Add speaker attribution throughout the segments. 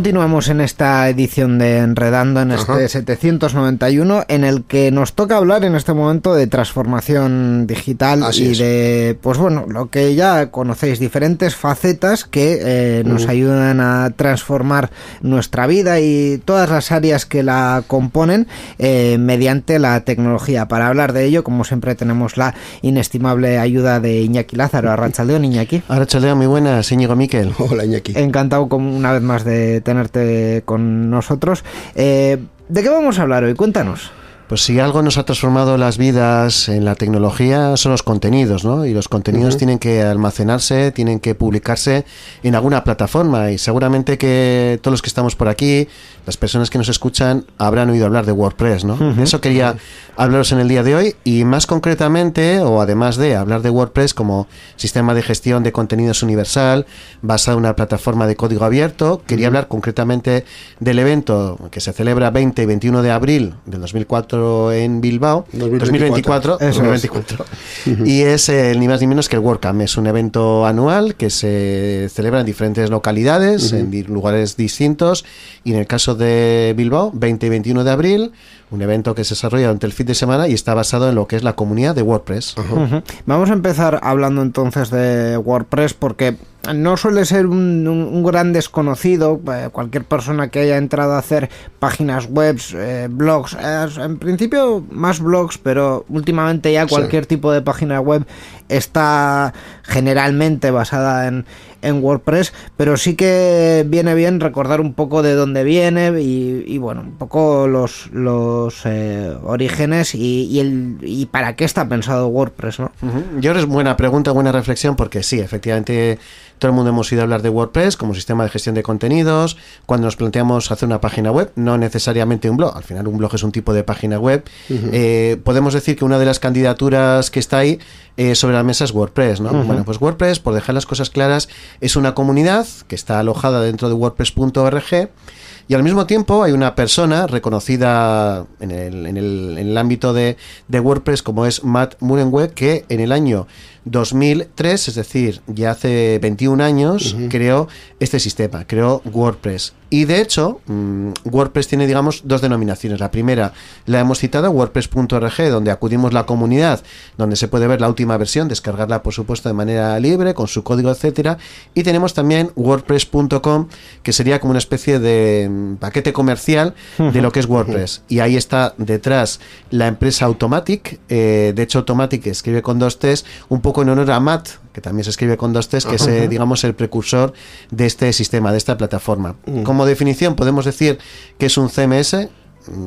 Speaker 1: Continuamos en esta edición de Enredando, en este 791, en el que nos toca hablar en este momento de transformación digital y de, pues bueno, lo que ya conocéis, diferentes facetas que eh, nos ayudan a transformar nuestra vida y todas las áreas que la componen eh, mediante la tecnología. Para hablar de ello, como siempre, tenemos la inestimable ayuda de Iñaki Lázaro. Arrachaldeón, Iñaki. Arrachaldeón, muy buenas, señor Miquel. Hola, Iñaki. Encantado como una vez más de tenerte con nosotros. Eh, ¿De qué vamos a hablar hoy? Cuéntanos. Pues
Speaker 2: si algo nos ha transformado las vidas en la tecnología son los contenidos, ¿no? Y los contenidos tienen que almacenarse, tienen que publicarse en alguna plataforma y seguramente que todos los que estamos por aquí las personas que nos escuchan habrán oído hablar de WordPress, ¿no? Eso quería hablaros en el día de hoy y más concretamente, o además de hablar de WordPress como sistema de gestión de contenidos universal basado en una plataforma de código abierto, quería hablar concretamente del evento que se celebra 20 y 21 de abril del 2004 en Bilbao, 2024, 2024, y es el eh, ni más ni menos que el WordCamp, es un evento anual que se celebra en diferentes localidades, en lugares distintos y en el caso de de Bilbao, 20 y 21 de abril, un evento que se desarrolla durante el fin de semana y está basado en lo que es la comunidad de WordPress.
Speaker 1: Vamos a empezar hablando entonces de WordPress porque no suele ser un, gran desconocido. Eh, cualquier persona que haya entrado a hacer páginas web, eh, blogs, eh, en principio más blogs, pero últimamente ya cualquier tipo de página web está generalmente basada en, en, WordPress. Pero sí que viene bien recordar un poco de dónde viene y, bueno, un poco los, los orígenes y, el, para qué está pensado WordPress. ¿no? es buena pregunta, buena
Speaker 2: reflexión, porque sí, efectivamente todo el mundo hemos ido a hablar de WordPress como sistema de gestión de contenidos. Cuando nos planteamos hacer una página web, no necesariamente un blog, al final un blog es un tipo de página web. Eh, podemos decir que una de las candidaturas que está ahí eh, sobre la mesa es WordPress, ¿no? Bueno, pues WordPress, por dejar las cosas claras, es una comunidad que está alojada dentro de WordPress.org. Y al mismo tiempo hay una persona reconocida en el, ámbito de, WordPress como es Matt Mullenweg, que en el año 2003, es decir, ya hace 21 años, creó este sistema, creó WordPress. Y de hecho, mm, WordPress tiene, digamos, dos denominaciones. La primera la hemos citado, wordpress.org, donde acudimos la comunidad, donde se puede ver la última versión, descargarla, por supuesto, de manera libre, con su código, etcétera. Y tenemos también wordpress.com, que sería como una especie de mm, paquete comercial de lo que es WordPress. Y ahí está detrás la empresa Automatic. Eh, de hecho, Automatic escribe con dos T's, un poco en honor a Matt, que también se escribe con dos T's, que es, eh, digamos, el precursor de este sistema, de esta plataforma. Mm. Como definición, podemos decir que es un CMS,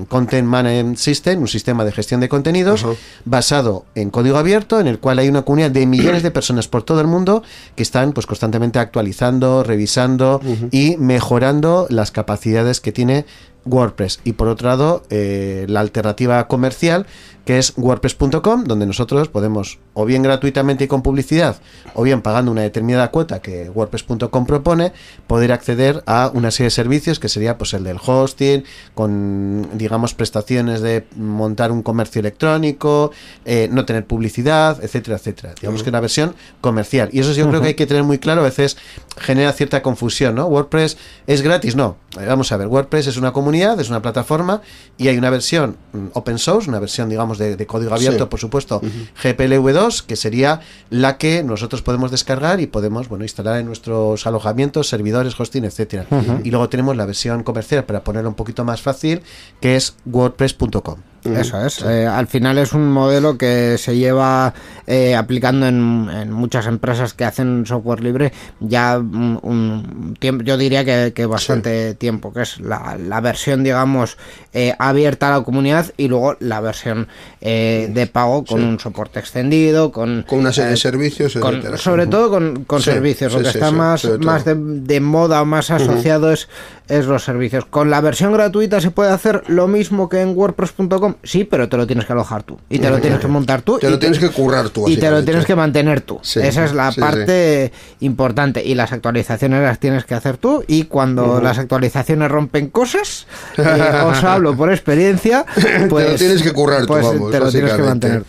Speaker 2: Content Management System, un sistema de gestión de contenidos basado en código abierto, en el cual hay una comunidad de millones de personas por todo el mundo que están pues constantemente actualizando, revisando y mejorando las capacidades que tiene WordPress y por otro lado eh, la alternativa comercial que es wordpress.com donde nosotros podemos o bien gratuitamente y con publicidad o bien pagando una determinada cuota que wordpress.com propone poder acceder a una serie de servicios que sería pues el del hosting con digamos prestaciones de montar un comercio electrónico eh, no tener publicidad etcétera etcétera digamos que que una versión comercial y eso yo creo que hay que tener muy claro a veces genera cierta confusión no WordPress es gratis no vamos a ver WordPress es una comunidad es una plataforma y hay una versión mm, open source, una versión, digamos, de, código abierto, por supuesto, GPLv2, que sería la que nosotros podemos descargar y podemos, bueno, instalar en nuestros alojamientos, servidores, hosting, etcétera. Y luego
Speaker 1: tenemos la versión comercial para ponerlo un poquito más fácil, que es wordpress.com. Eso es. Eh, al final es un modelo que se lleva eh, aplicando en, muchas empresas que hacen software libre ya un, tiempo, yo diría que, bastante tiempo, que es la, versión, digamos, eh, abierta a la comunidad y luego la versión de pago con un soporte extendido, con, con una serie de servicios, etc. sobre todo con, servicios. Lo que está más, más de, moda o más asociado es es los servicios. Con la versión gratuita se puede hacer lo mismo que en WordPress.com, sí, pero te lo tienes que alojar tú y te lo tienes que montar tú. Te lo tienes que currar tú. Y te lo tienes que mantener tú. Esa es la parte importante. Y las actualizaciones las tienes que hacer tú y cuando las actualizaciones rompen cosas, eh, os hablo por experiencia, pues, pues te lo tienes que currar tú. te lo tienes que mantener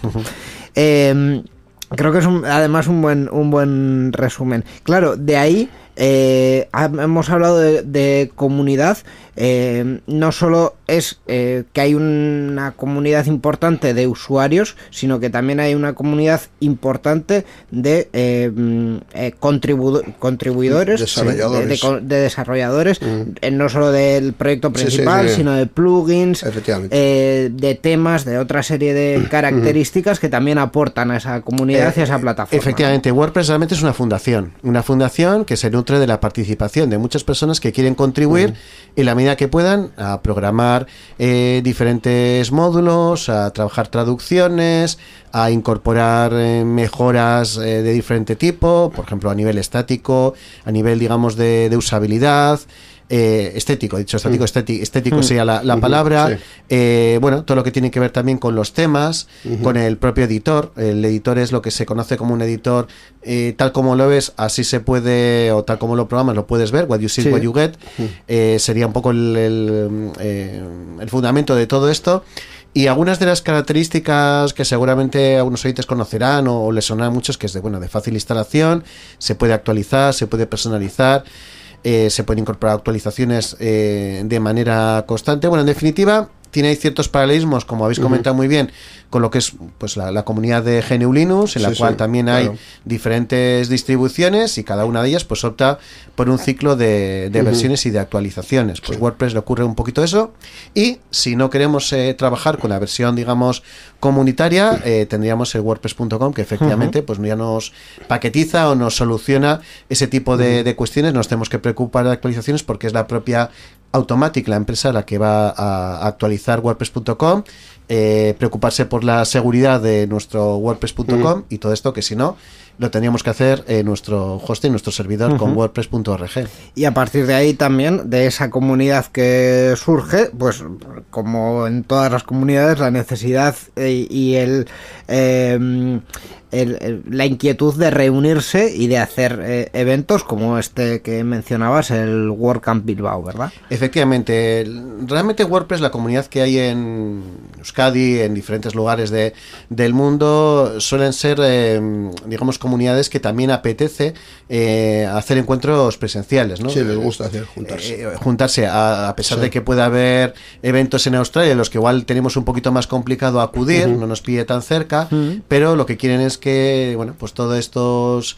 Speaker 1: creo que es además un buen, un buen resumen. Claro, de ahí eh, hemos hablado de, comunidad, eh, no solo es eh, que hay una comunidad importante de usuarios, sino que también hay una comunidad importante de eh, mm, eh, contribuidores, De, desarrolladores, mm. no solo del proyecto principal, sino de plugins, de temas, de otra serie de mm-hmm. características que también aportan a esa comunidad y a esa plataforma. Efectivamente, WordPress
Speaker 2: realmente es una fundación, una fundación que se nutre de la participación de muchas personas que quieren contribuir en mm. la medida que puedan a programar eh, diferentes módulos, a trabajar traducciones, a incorporar eh, mejoras eh, de diferente tipo, por ejemplo, a nivel estático, a nivel, digamos, de usabilidad. Eh, estético, dicho estético, mm. estético, mm. sería la, palabra, eh, bueno, todo lo que tiene que ver también con los temas, con el propio editor, el editor es lo que se conoce como un editor, eh, tal como lo ves, así se puede, o tal como lo programas, lo puedes ver, what you see, what you get, sería un poco el, fundamento de todo esto. Y algunas de las características que seguramente algunos oyentes conocerán o, les sonarán muchos, que es de, bueno, de fácil instalación, se puede actualizar, se puede personalizar. Eh, se pueden incorporar actualizaciones eh, de manera constante. Bueno, en definitiva, tiene ciertos paralelismos, como habéis comentado muy bien, con lo que es pues la, comunidad de GNU Linux, en la cual también hay diferentes distribuciones y cada una de ellas pues opta por un ciclo de, versiones y de actualizaciones. Pues WordPress le ocurre un poquito eso y si no queremos eh, trabajar con la versión, digamos, comunitaria, eh, tendríamos el wordpress.com que efectivamente pues, ya nos paquetiza o nos soluciona ese tipo de, de cuestiones. Nos tenemos que preocupar de actualizaciones porque es la propia Automatic, la empresa la que va a actualizar WordPress.com eh, preocuparse por la seguridad de nuestro WordPress.com mm. y todo esto, que si no, lo teníamos que hacer en eh, nuestro hosting, nuestro servidor con WordPress.org.
Speaker 1: Y a partir de ahí también, de esa comunidad que surge, pues como en todas las comunidades, la necesidad eh, y, em, el, la inquietud de reunirse y de hacer eventos como este que mencionabas, el WordCamp Bilbao, ¿verdad?
Speaker 2: Efectivamente, realmente WordPress, la comunidad que hay en en diferentes lugares del mundo, suelen ser, eh, digamos, comunidades que también apetece eh, hacer encuentros presenciales, ¿no? Sí, les eh, gusta hacer, juntarse. juntarse, a, pesar de que pueda haber eventos en Australia, en los que igual tenemos un poquito más complicado acudir, no nos pide tan cerca, pero lo que quieren es que, bueno, pues todos estos,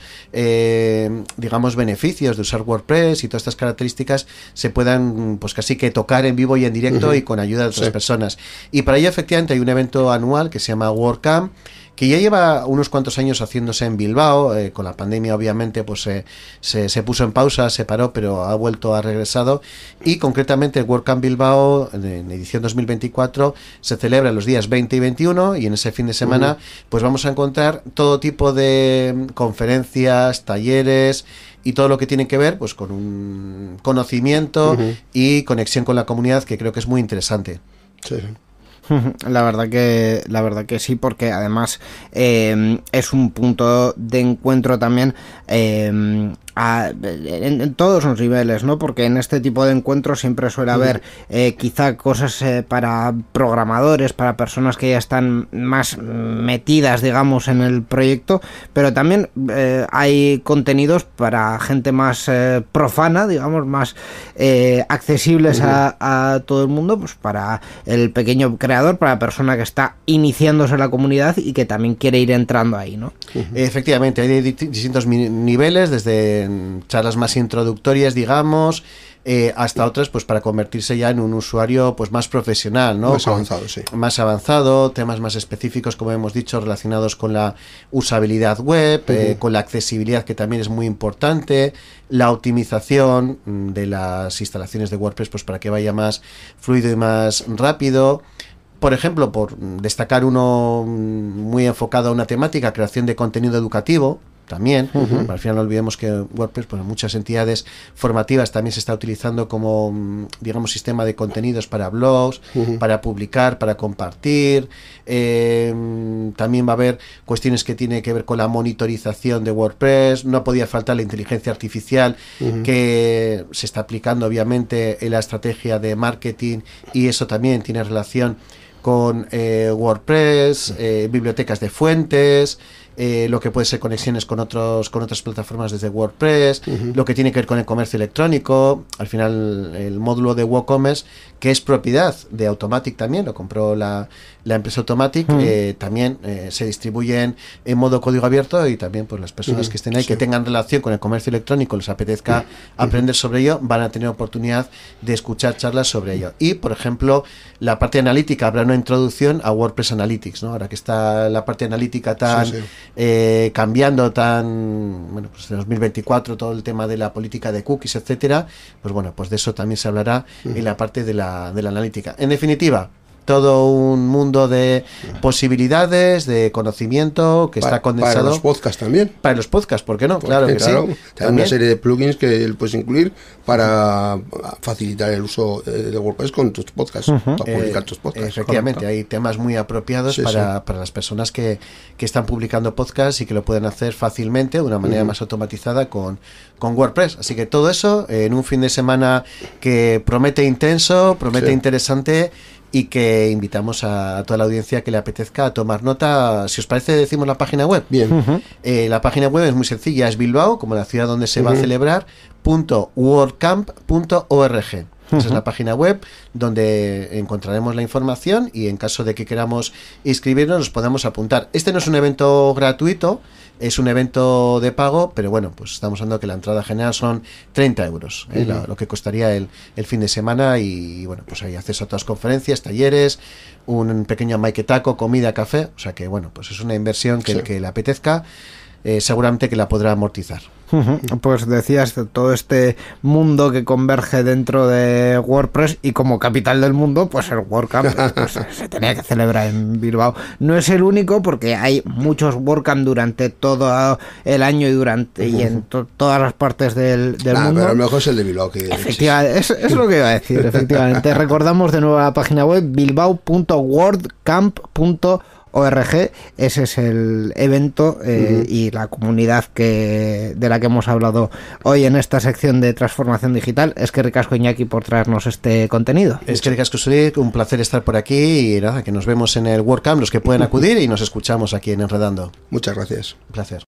Speaker 2: digamos, beneficios de usar WordPress y todas estas características se puedan, pues casi que tocar en vivo y en directo y con ayuda de otras personas. Y para ello, efectivamente, hay un evento anual que se llama Camp que ya lleva unos cuantos años haciéndose en Bilbao, eh, con la pandemia obviamente pues eh, se, puso en pausa, se paró, pero ha vuelto, ha regresado y concretamente el WordCamp Bilbao en, edición 2024 se celebra los días 20 y 21 y en ese fin de semana pues vamos a encontrar todo tipo de conferencias, talleres y todo lo que tiene que ver pues con un conocimiento
Speaker 1: y conexión con la comunidad que creo que es muy interesante. Sí. La verdad que, la verdad que sí, porque además eh, es un punto de encuentro también eh, en, todos los niveles, ¿no? Porque en este tipo de encuentros siempre suele haber eh, quizá cosas eh, para programadores, para personas que ya están más metidas, digamos, en el proyecto, pero también eh, hay contenidos para gente más profana, digamos, más accesibles a, todo el mundo, pues para el pequeño creador, para la persona que está iniciándose en la comunidad y que también quiere ir entrando ahí, ¿no? Efectivamente, hay distintos
Speaker 2: niveles, desde charlas más introductorias, digamos, eh, hasta otras pues para convertirse ya en un usuario pues más profesional, ¿no? Más avanzado, sí. Más avanzado, temas más específicos, como hemos dicho, relacionados con la usabilidad web, eh, con la accesibilidad que también es muy importante, la optimización mm, de las instalaciones de WordPress pues para que vaya más fluido y más rápido por ejemplo, por destacar uno mm, muy enfocado a una temática, creación de contenido educativo, también. Al final no olvidemos que WordPress, pues muchas entidades formativas también se está utilizando como, mm, digamos, sistema de contenidos para blogs, para publicar, para compartir. Eh, también va a haber cuestiones que tiene que ver con la monitorización de WordPress. No podía faltar la inteligencia artificial que se está aplicando, obviamente, en la estrategia de marketing y eso también tiene relación con eh, WordPress, eh, bibliotecas de fuentes. Eh, lo que puede ser conexiones con otros con otras plataformas desde WordPress, lo que tiene que ver con el comercio electrónico, al final el módulo de WooCommerce que es propiedad de Automatic también, lo compró la, empresa Automatic, eh, también eh, se distribuyen en modo código abierto y también por pues, las personas que estén ahí, que tengan relación con el comercio electrónico, les apetezca aprender sobre ello, van a tener oportunidad de escuchar charlas sobre ello. Y por ejemplo, la parte analítica, habrá una introducción a WordPress Analytics, ¿no? Ahora que está la parte analítica tan... Eh, cambiando tan, bueno, pues en 2024 todo el tema de la política de cookies, etcétera, pues bueno, pues de eso también se hablará en la parte de la, de la analítica. En definitiva, todo un mundo de posibilidades, de conocimiento que está condensado. Para los podcasts también. Para los podcasts, ¿por qué no? claro que claro, sí. Hay una serie de plugins que puedes incluir para facilitar el uso eh, de WordPress con tus podcasts, para publicar eh, tus podcasts. Efectivamente, hay temas muy apropiados para, para, las personas que, que, están publicando podcasts y que lo pueden hacer fácilmente, de una manera más automatizada con, con WordPress. Así que todo eso en un fin de semana que promete intenso, promete interesante y que invitamos a, toda la audiencia que le apetezca a tomar nota. Si os parece, decimos la página web. Bien. Eh, la página web es muy sencilla, es Bilbao, como la ciudad donde se va a celebrar, punto wordcamp.org. Esa es la página web donde encontraremos la información y en caso de que queramos inscribirnos nos podemos apuntar. Este no es un evento gratuito, es un evento de pago, pero bueno, pues estamos hablando que la entrada general son 30 euros, ¿eh? lo, que costaría el, fin de semana y bueno, pues hay acceso a todas conferencias, talleres, un pequeño taco, comida, café, o sea que bueno, pues es una inversión que el que le apetezca eh, seguramente que la podrá
Speaker 1: amortizar. Pues decías todo este mundo que converge dentro de WordPress y como capital del mundo, pues el WordCamp pues, pues, se tenía que celebrar en Bilbao. No es el único porque hay muchos WordCamp durante todo el año y durante y en todas las partes del, del mundo. Pero a lo mejor es el de Bilbao que efectivamente, es, lo que iba a decir, efectivamente. Recordamos de nuevo la página web bilbao.wordcamp.org org. Ese es el evento eh, y la comunidad que, de la que hemos hablado hoy en esta sección de transformación digital. Es que ricasco Iñaki por traernos este contenido. Es que ricasco un placer estar por aquí y nada, que nos vemos en el WordCamp,
Speaker 2: los que pueden acudir y nos escuchamos aquí en Enredando. Muchas gracias. Un placer.